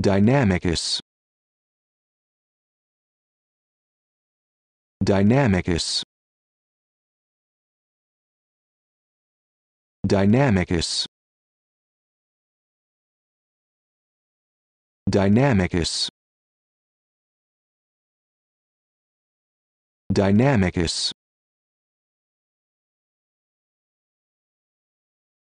Dynamicus. Dynamicus. Dynamicus. Dynamicus. Dynamicus.